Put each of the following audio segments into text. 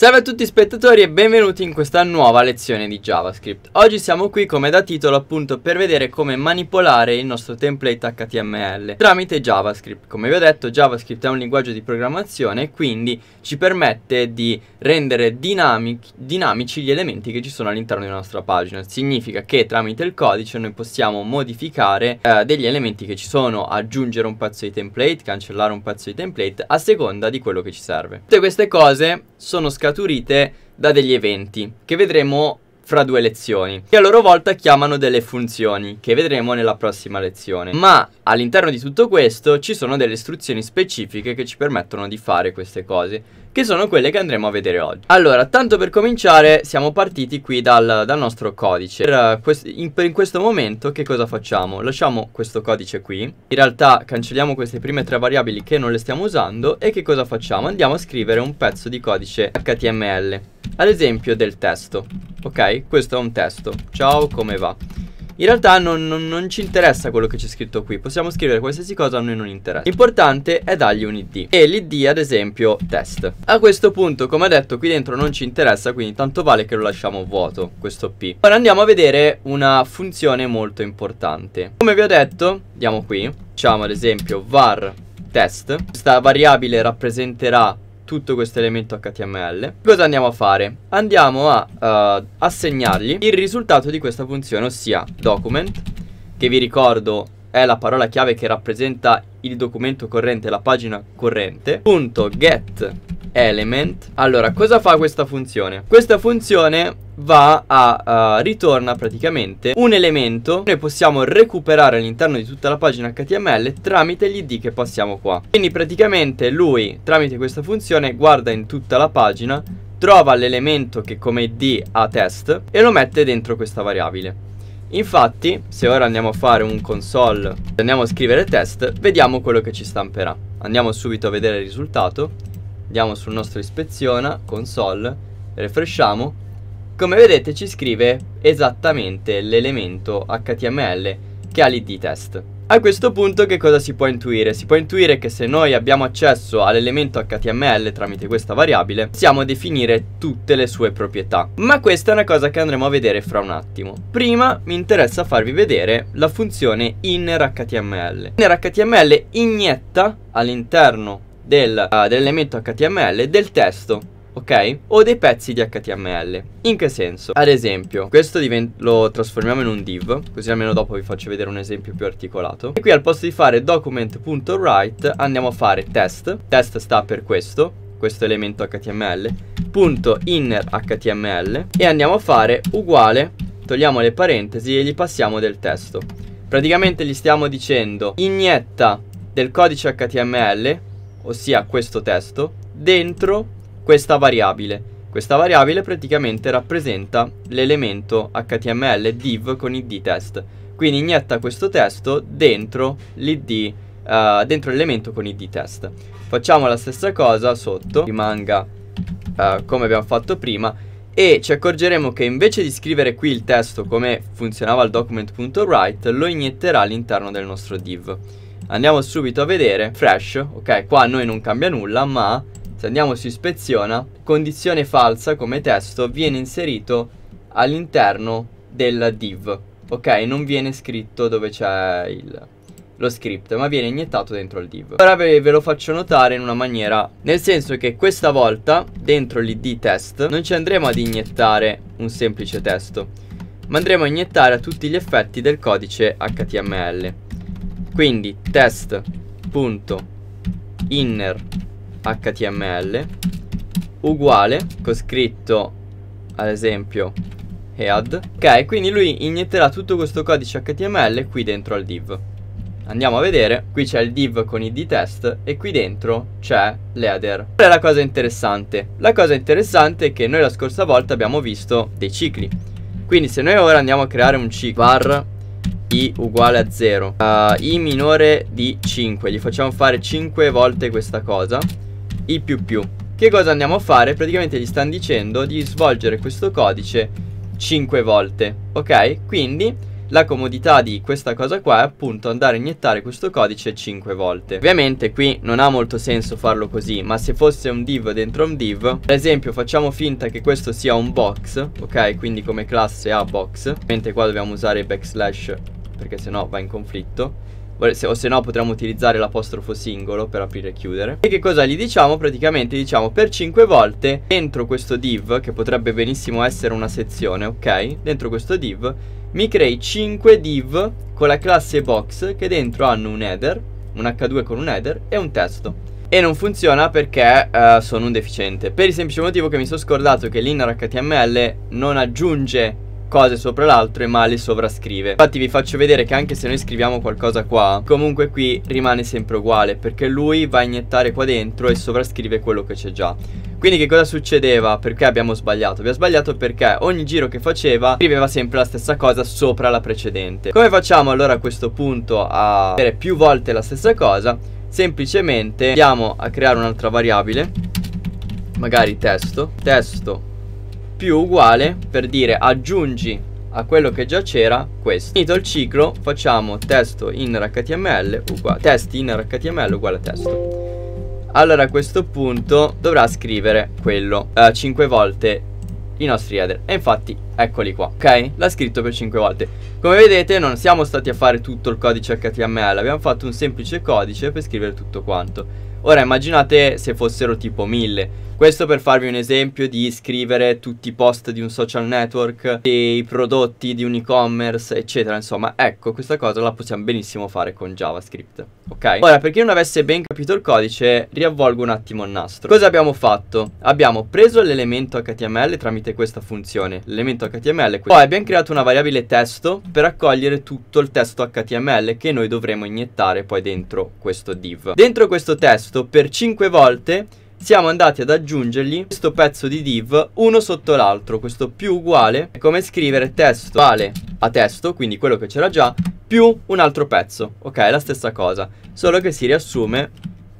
Salve a tutti spettatori e benvenuti in questa nuova lezione di JavaScript. Oggi siamo qui come da titolo appunto per vedere come manipolare il nostro template HTML tramite JavaScript. Come vi ho detto JavaScript è un linguaggio di programmazione quindi ci permette di rendere dinamic dinamici gli elementi che ci sono all'interno della nostra pagina. Significa che tramite il codice noi possiamo modificare eh, degli elementi che ci sono, aggiungere un pezzo di template, cancellare un pezzo di template a seconda di quello che ci serve. Tutte queste cose sono scattate scaturite da degli eventi che vedremo fra due lezioni, che a loro volta chiamano delle funzioni, che vedremo nella prossima lezione. Ma all'interno di tutto questo ci sono delle istruzioni specifiche che ci permettono di fare queste cose che sono quelle che andremo a vedere oggi. Allora, tanto per cominciare, siamo partiti qui dal, dal nostro codice. Per, eh, quest in, per in questo momento che cosa facciamo? Lasciamo questo codice qui, in realtà cancelliamo queste prime tre variabili che non le stiamo usando e che cosa facciamo? Andiamo a scrivere un pezzo di codice HTML, ad esempio del testo, ok? Questo è un testo, ciao come va? In realtà non, non, non, ci interessa quello che c'è scritto qui Possiamo scrivere qualsiasi cosa a noi non interessa L'importante è dargli un id E l'id ad esempio test A questo punto come ho detto qui dentro non ci interessa Quindi tanto vale che lo lasciamo vuoto questo p Ora andiamo a vedere una funzione molto importante Come vi ho detto andiamo qui Facciamo ad esempio var test Questa variabile rappresenterà tutto questo elemento HTML Cosa andiamo a fare? Andiamo a uh, assegnargli il risultato di questa funzione, ossia document Che vi ricordo è la parola chiave che rappresenta il documento corrente, la pagina corrente. Punto get element. Allora, cosa fa questa funzione? Questa funzione va a uh, ritorna praticamente un elemento che noi possiamo recuperare all'interno di tutta la pagina HTML tramite gli ID che passiamo qua. Quindi praticamente lui tramite questa funzione guarda in tutta la pagina, trova l'elemento che come ID ha test e lo mette dentro questa variabile. Infatti, se ora andiamo a fare un console, e andiamo a scrivere test, vediamo quello che ci stamperà. Andiamo subito a vedere il risultato, andiamo sul nostro ispeziona, console, refresciamo. Come vedete ci scrive esattamente l'elemento HTML che ha l'id test. A questo punto che cosa si può intuire? Si può intuire che se noi abbiamo accesso all'elemento HTML tramite questa variabile, possiamo definire tutte le sue proprietà. Ma questa è una cosa che andremo a vedere fra un attimo. Prima mi interessa farvi vedere la funzione innerHTML. InnerHTML inietta all'interno eh, dell'elemento uh, dell HTML del testo ok? O dei pezzi di HTML. In che senso? Ad esempio, questo lo trasformiamo in un div, così almeno dopo vi faccio vedere un esempio più articolato. E qui al posto di fare document.write andiamo a fare test. Test sta per questo, questo elemento HTML, punto inner HTML e andiamo a fare uguale, togliamo le parentesi e gli passiamo del testo. Praticamente gli stiamo dicendo inietta del codice HTML, ossia questo testo, dentro questa variabile. Questa variabile praticamente rappresenta l'elemento HTML div con id test. Quindi inietta questo testo dentro l'id, uh, eh, dentro l'elemento con id test. Facciamo la stessa cosa sotto, rimanga uh, come abbiamo fatto prima, e ci accorgeremo che invece di scrivere qui il testo come funzionava il document.write, lo inietterà all'interno del nostro div. Andiamo subito a vedere, fresh, ok, qua a noi non cambia nulla, ma se andiamo su ispeziona, condizione falsa come testo viene inserito all'interno della div, ok? Non viene scritto dove c'è il, lo script, ma viene iniettato dentro il div. Ora ve, ve, lo faccio notare in una maniera, nel senso che questa volta dentro l'id test non ci andremo ad iniettare un semplice testo, ma andremo a iniettare a tutti gli effetti del codice HTML. Quindi test.inner html uguale con scritto ad esempio head ok quindi lui inietterà tutto questo codice html qui dentro al div andiamo a vedere qui c'è il div con id test e qui dentro c'è l'header qual è la cosa interessante? la cosa interessante è che noi la scorsa volta abbiamo visto dei cicli quindi se noi ora andiamo a creare un ciclo var i uguale a 0 uh, eh, i minore di 5 gli facciamo fare 5 volte questa cosa il più più. Che cosa andiamo a fare? Praticamente gli stanno dicendo di svolgere questo codice 5 volte, ok? Quindi la comodità di questa cosa qua è appunto andare a iniettare questo codice 5 volte Ovviamente qui non ha molto senso farlo così Ma se fosse un div dentro un div Per esempio facciamo finta che questo sia un box Ok quindi come classe a box mentre qua dobbiamo usare backslash perché sennò va in conflitto o se no potremmo utilizzare l'apostrofo singolo per aprire e chiudere. E che cosa gli diciamo? Praticamente diciamo per 5 volte dentro questo div, che potrebbe benissimo essere una sezione, ok? Dentro questo div mi crei 5 div con la classe box che dentro hanno un header, un H2 con un header e un testo. E non funziona perché uh, sono un deficiente. Per il semplice motivo che mi sono scordato che l'inner HTML non aggiunge cose sopra l'altro ma le sovrascrive infatti vi faccio vedere che anche se noi scriviamo qualcosa qua comunque qui rimane sempre uguale perché lui va a iniettare qua dentro e sovrascrive quello che c'è già quindi che cosa succedeva? Perché abbiamo sbagliato? Abbiamo sbagliato perché ogni giro che faceva scriveva sempre la stessa cosa sopra la precedente come facciamo allora a questo punto a avere più volte la stessa cosa? semplicemente andiamo a creare un'altra variabile magari testo testo più uguale per dire aggiungi a quello che già c'era questo finito il ciclo facciamo testo in html uguale test in html uguale testo allora a questo punto dovrà scrivere quello eh, 5 volte i nostri header e infatti Eccoli qua, ok? L'ha scritto per 5 volte. Come vedete non siamo stati a fare tutto il codice HTML, abbiamo fatto un semplice codice per scrivere tutto quanto. Ora immaginate se fossero tipo 1000. Questo per farvi un esempio di scrivere tutti i post di un social network, dei prodotti di un e-commerce, eccetera. Insomma, ecco, questa cosa la possiamo benissimo fare con JavaScript, ok? Ora, per chi non avesse ben capito il codice, riavvolgo un attimo il nastro. Cosa abbiamo fatto? Abbiamo preso l'elemento HTML tramite questa funzione, l'elemento HTML. Poi abbiamo creato una variabile testo per accogliere tutto il testo HTML che noi dovremo iniettare poi dentro questo div. Dentro questo testo per 5 volte siamo andati ad aggiungergli questo pezzo di div uno sotto l'altro. Questo più uguale è come scrivere testo uguale a testo, quindi quello che c'era già, più un altro pezzo. Ok, è la stessa cosa, solo che si riassume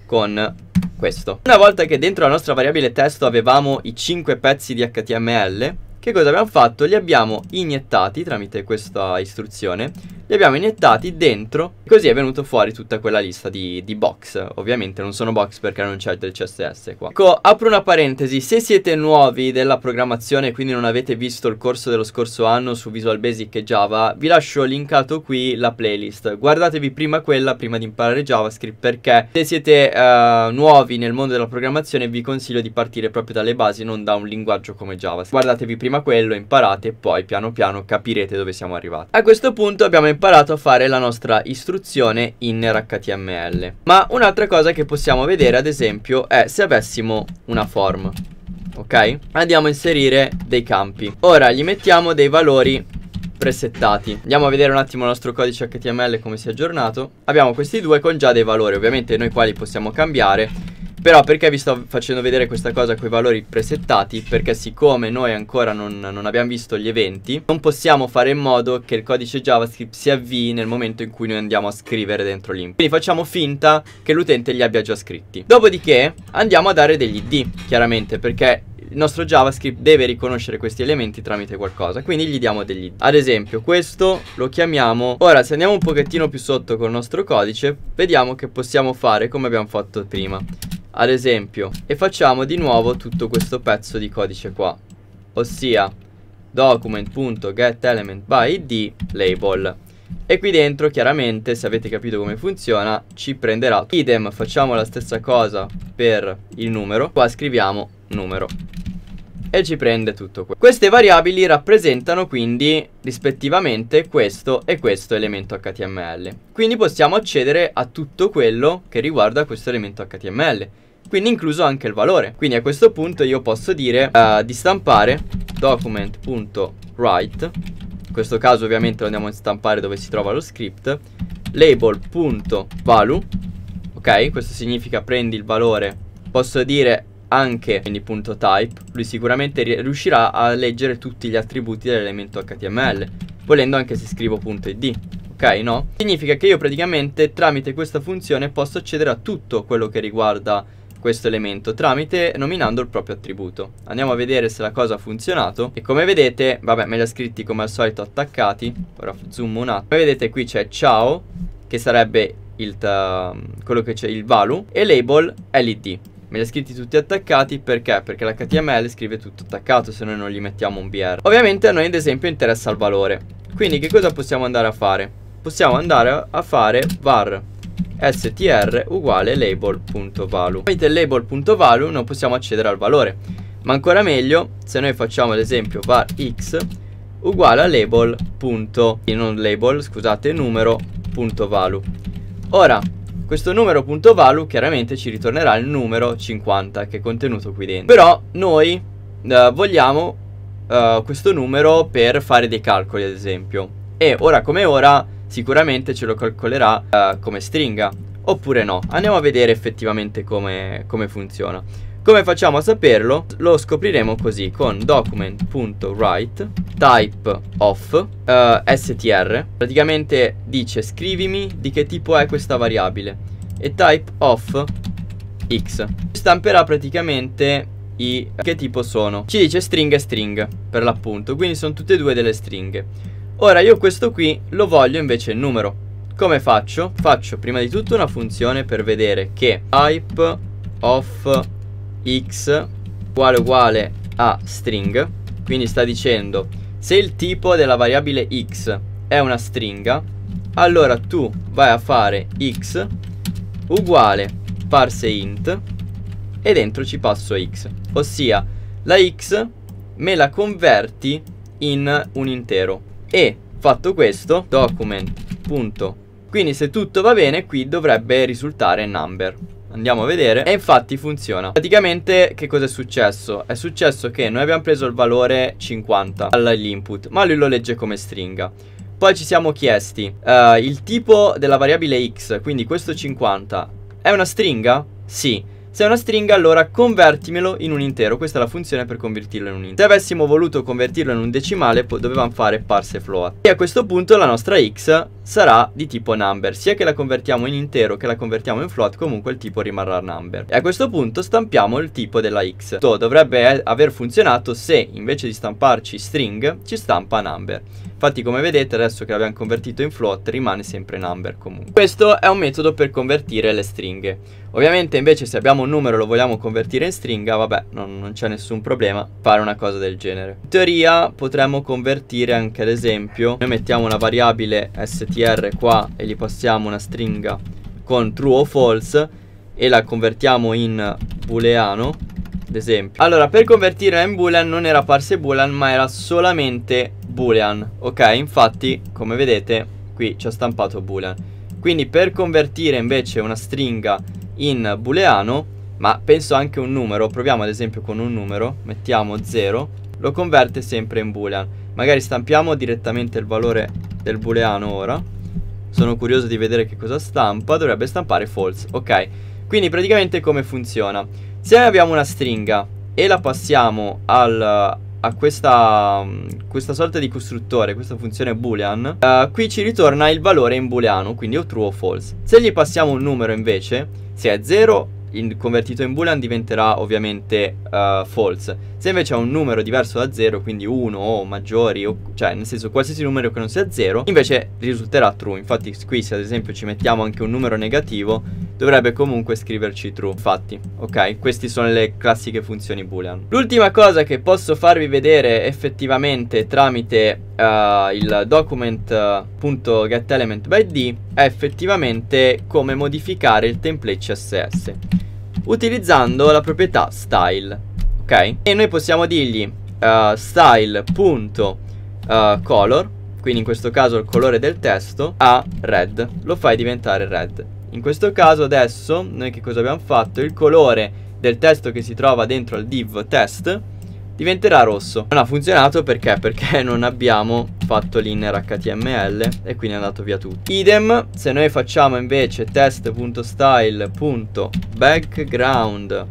con questo. Una volta che dentro la nostra variabile testo avevamo i 5 pezzi di HTML, che cosa abbiamo fatto? Li abbiamo iniettati tramite questa istruzione li abbiamo iniettati dentro e così è venuto fuori tutta quella lista di, di box. Ovviamente non sono box perché non c'è del CSS qua. Ecco, apro una parentesi, se siete nuovi della programmazione quindi non avete visto il corso dello scorso anno su Visual Basic e Java, vi lascio linkato qui la playlist. Guardatevi prima quella, prima di imparare JavaScript, perché se siete uh, nuovi nel mondo della programmazione vi consiglio di partire proprio dalle basi, non da un linguaggio come JavaScript. Guardatevi prima quello, imparate e poi piano piano capirete dove siamo arrivati. A questo punto abbiamo imparato imparato a fare la nostra istruzione in HTML. Ma un'altra cosa che possiamo vedere ad esempio è se avessimo una form, ok? Andiamo a inserire dei campi. Ora gli mettiamo dei valori presettati. Andiamo a vedere un attimo il nostro codice HTML come si è aggiornato. Abbiamo questi due con già dei valori, ovviamente noi qua li possiamo cambiare però perché vi sto facendo vedere questa cosa con i valori presettati? Perché siccome noi ancora non, non, abbiamo visto gli eventi, non possiamo fare in modo che il codice JavaScript si avvii nel momento in cui noi andiamo a scrivere dentro l'input. Quindi facciamo finta che l'utente li abbia già scritti. Dopodiché andiamo a dare degli ID, chiaramente, perché il nostro JavaScript deve riconoscere questi elementi tramite qualcosa, quindi gli diamo degli ID. Ad esempio, questo lo chiamiamo... Ora, se andiamo un pochettino più sotto col nostro codice, vediamo che possiamo fare come abbiamo fatto prima ad esempio e facciamo di nuovo tutto questo pezzo di codice qua ossia document.getElementById label e qui dentro chiaramente se avete capito come funziona ci prenderà idem facciamo la stessa cosa per il numero qua scriviamo numero e ci prende tutto questo. Queste variabili rappresentano quindi rispettivamente questo e questo elemento HTML. Quindi possiamo accedere a tutto quello che riguarda questo elemento HTML, quindi incluso anche il valore. Quindi a questo punto io posso dire uh, di stampare document.write, in questo caso ovviamente lo andiamo a stampare dove si trova lo script, label.value, ok? Questo significa prendi il valore, posso dire anche quindi punto type, lui sicuramente riuscirà a leggere tutti gli attributi dell'elemento HTML, volendo anche se scrivo punto .id. Ok, no? Significa che io praticamente tramite questa funzione posso accedere a tutto quello che riguarda questo elemento tramite nominando il proprio attributo. Andiamo a vedere se la cosa ha funzionato e come vedete, vabbè me li ha scritti come al solito attaccati, ora zoom un attimo, come vedete qui c'è ciao che sarebbe il ehm, quello che c'è il value e label è l'id Me li ha scritti tutti attaccati perché? Perché l'HTML scrive tutto attaccato se noi non gli mettiamo un BR. Ovviamente a noi ad esempio interessa il valore. Quindi che cosa possiamo andare a fare? Possiamo andare a fare var str uguale label.value. Tramite label.value non possiamo accedere al valore. Ma ancora meglio se noi facciamo ad esempio var x uguale a label. non label, scusate, numero.value. Ora, questo numero.value chiaramente ci ritornerà il numero 50 che è contenuto qui dentro. Però noi eh, vogliamo eh, questo numero per fare dei calcoli ad esempio. E ora come ora sicuramente ce lo calcolerà eh, come stringa oppure no. Andiamo a vedere effettivamente come, come funziona. Come facciamo a saperlo? Lo scopriremo così con document.write type of uh, str praticamente dice scrivimi di che tipo è questa variabile e type of x stamperà praticamente i che tipo sono ci dice string e string per l'appunto quindi sono tutte e due delle stringhe ora io questo qui lo voglio invece il numero come faccio? faccio prima di tutto una funzione per vedere che type of x uguale uguale a string quindi sta dicendo se il tipo della variabile x è una stringa allora tu vai a fare x uguale parse int e dentro ci passo x ossia la x me la converti in un intero e fatto questo document punto quindi se tutto va bene qui dovrebbe risultare number Andiamo a vedere E infatti funziona Praticamente che cosa è successo? È successo che noi abbiamo preso il valore 50 All'input Ma lui lo legge come stringa Poi ci siamo chiesti uh, Il tipo della variabile x Quindi questo 50 È una stringa? Sì se è una stringa allora convertimelo in un intero, questa è la funzione per convertirlo in un intero. Se avessimo voluto convertirlo in un decimale dovevamo fare parse float e a questo punto la nostra x sarà di tipo number, sia che la convertiamo in intero che la convertiamo in float comunque il tipo rimarrà number. E a questo punto stampiamo il tipo della x. Questo dovrebbe eh, aver funzionato se invece di stamparci string ci stampa number. Infatti come vedete adesso che l'abbiamo convertito in float rimane sempre number comunque. Questo è un metodo per convertire le stringhe. Ovviamente invece se abbiamo un numero e lo vogliamo convertire in stringa, vabbè non, non c'è nessun problema fare una cosa del genere. In teoria potremmo convertire anche ad esempio, noi mettiamo una variabile str qua e gli passiamo una stringa con true o false e la convertiamo in booleano ad esempio Allora per convertirla in boolean non era parse boolean ma era solamente boolean Ok infatti come vedete qui ci ha stampato boolean Quindi per convertire invece una stringa in booleano ma penso anche un numero, proviamo ad esempio con un numero, mettiamo 0, lo converte sempre in boolean. Magari stampiamo direttamente il valore del booleano ora. Sono curioso di vedere che cosa stampa, dovrebbe stampare false, ok. Quindi praticamente come funziona? Se abbiamo una stringa e la passiamo al, a questa, questa, sorta di costruttore, questa funzione boolean, uh, qui ci ritorna il valore in booleano, quindi o true o false. Se gli passiamo un numero invece, se è 0 convertito in boolean diventerà ovviamente uh, false se invece ha un numero diverso da 0, quindi 1 o maggiori, o, cioè nel senso qualsiasi numero che non sia 0, invece risulterà true. Infatti qui se ad esempio ci mettiamo anche un numero negativo, dovrebbe comunque scriverci true. Infatti, ok, queste sono le classiche funzioni boolean. L'ultima cosa che posso farvi vedere effettivamente tramite Uh, il document.getElementByD è effettivamente come modificare il template CSS utilizzando la proprietà style ok? E noi possiamo dirgli uh, eh, style.color, eh, quindi in questo caso il colore del testo, a red. Lo fai diventare red. In questo caso adesso noi che cosa abbiamo fatto? Il colore del testo che si trova dentro al div test diventerà rosso. Non ha funzionato perché? Perché non abbiamo fatto l'inner HTML e quindi è andato via tutto. Idem, se noi facciamo invece test.style.background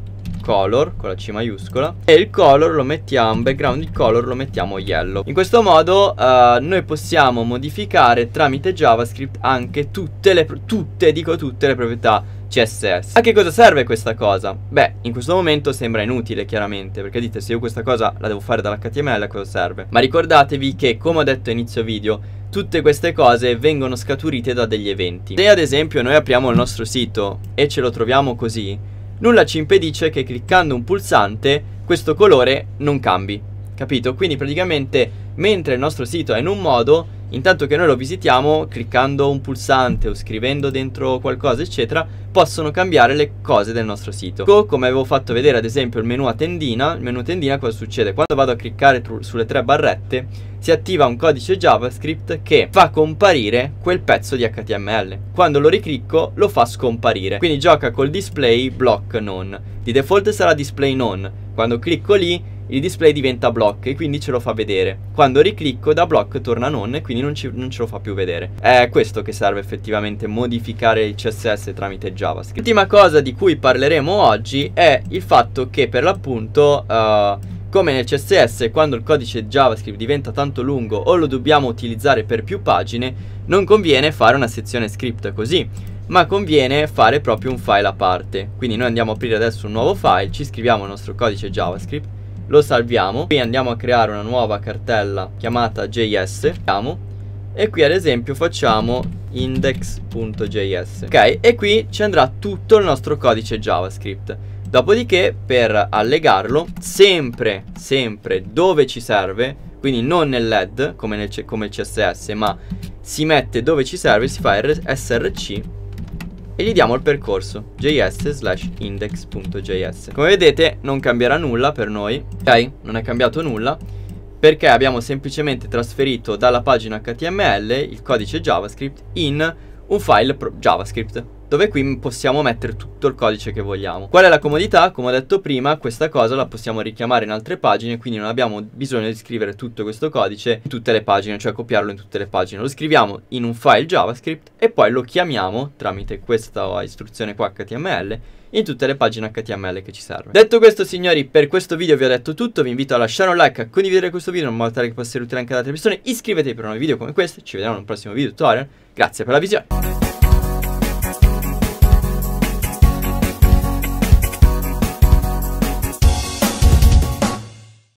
color con la C maiuscola e il color lo mettiamo, background il color lo mettiamo yellow. In questo modo uh, noi possiamo modificare tramite JavaScript anche tutte le, tutte, dico tutte le proprietà CSS. A che cosa serve questa cosa? Beh, in questo momento sembra inutile chiaramente, perché dite se io questa cosa la devo fare dall'HTML a cosa serve? Ma ricordatevi che, come ho detto inizio video, tutte queste cose vengono scaturite da degli eventi. Se ad esempio noi apriamo il nostro sito e ce lo troviamo così, nulla ci impedisce che cliccando un pulsante questo colore non cambi, capito? Quindi praticamente mentre il nostro sito è in un modo, intanto che noi lo visitiamo, cliccando un pulsante o scrivendo dentro qualcosa eccetera, possono cambiare le cose del nostro sito. Ecco, come avevo fatto vedere ad esempio il menu a tendina, il menu a tendina cosa succede? Quando vado a cliccare sulle tre barrette si attiva un codice JavaScript che fa comparire quel pezzo di HTML. Quando lo riclicco lo fa scomparire, quindi gioca col display block non. Di default sarà display non, quando clicco lì il display diventa block e quindi ce lo fa vedere. Quando riclicco da block torna non e quindi non, ci, non, ce lo fa più vedere. È questo che serve effettivamente modificare il CSS tramite JavaScript. L'ultima cosa di cui parleremo oggi è il fatto che per l'appunto... Uh, come nel CSS, quando il codice JavaScript diventa tanto lungo o lo dobbiamo utilizzare per più pagine, non conviene fare una sezione script così, ma conviene fare proprio un file a parte. Quindi noi andiamo a aprire adesso un nuovo file, ci scriviamo il nostro codice JavaScript, lo salviamo, qui andiamo a creare una nuova cartella chiamata JS, e qui ad esempio facciamo index.js, ok? E qui ci andrà tutto il nostro codice JavaScript. Dopodiché per allegarlo, sempre, sempre dove ci serve, quindi non nel LED come, nel, come il CSS, ma si mette dove ci serve, si fa src e gli diamo il percorso js slash index.js. Come vedete non cambierà nulla per noi, ok? Non è cambiato nulla perché abbiamo semplicemente trasferito dalla pagina HTML il codice JavaScript in un file JavaScript dove qui possiamo mettere tutto il codice che vogliamo. Qual è la comodità? Come ho detto prima, questa cosa la possiamo richiamare in altre pagine, quindi non abbiamo bisogno di scrivere tutto questo codice in tutte le pagine, cioè copiarlo in tutte le pagine. Lo scriviamo in un file JavaScript e poi lo chiamiamo tramite questa istruzione qua HTML in tutte le pagine HTML che ci serve. Detto questo signori, per questo video vi ho detto tutto, vi invito a lasciare un like, a condividere questo video in modo tale che possa essere utile anche ad altre persone, iscrivetevi per nuovi video come questo, ci vediamo in un prossimo video tutorial, grazie per la visione.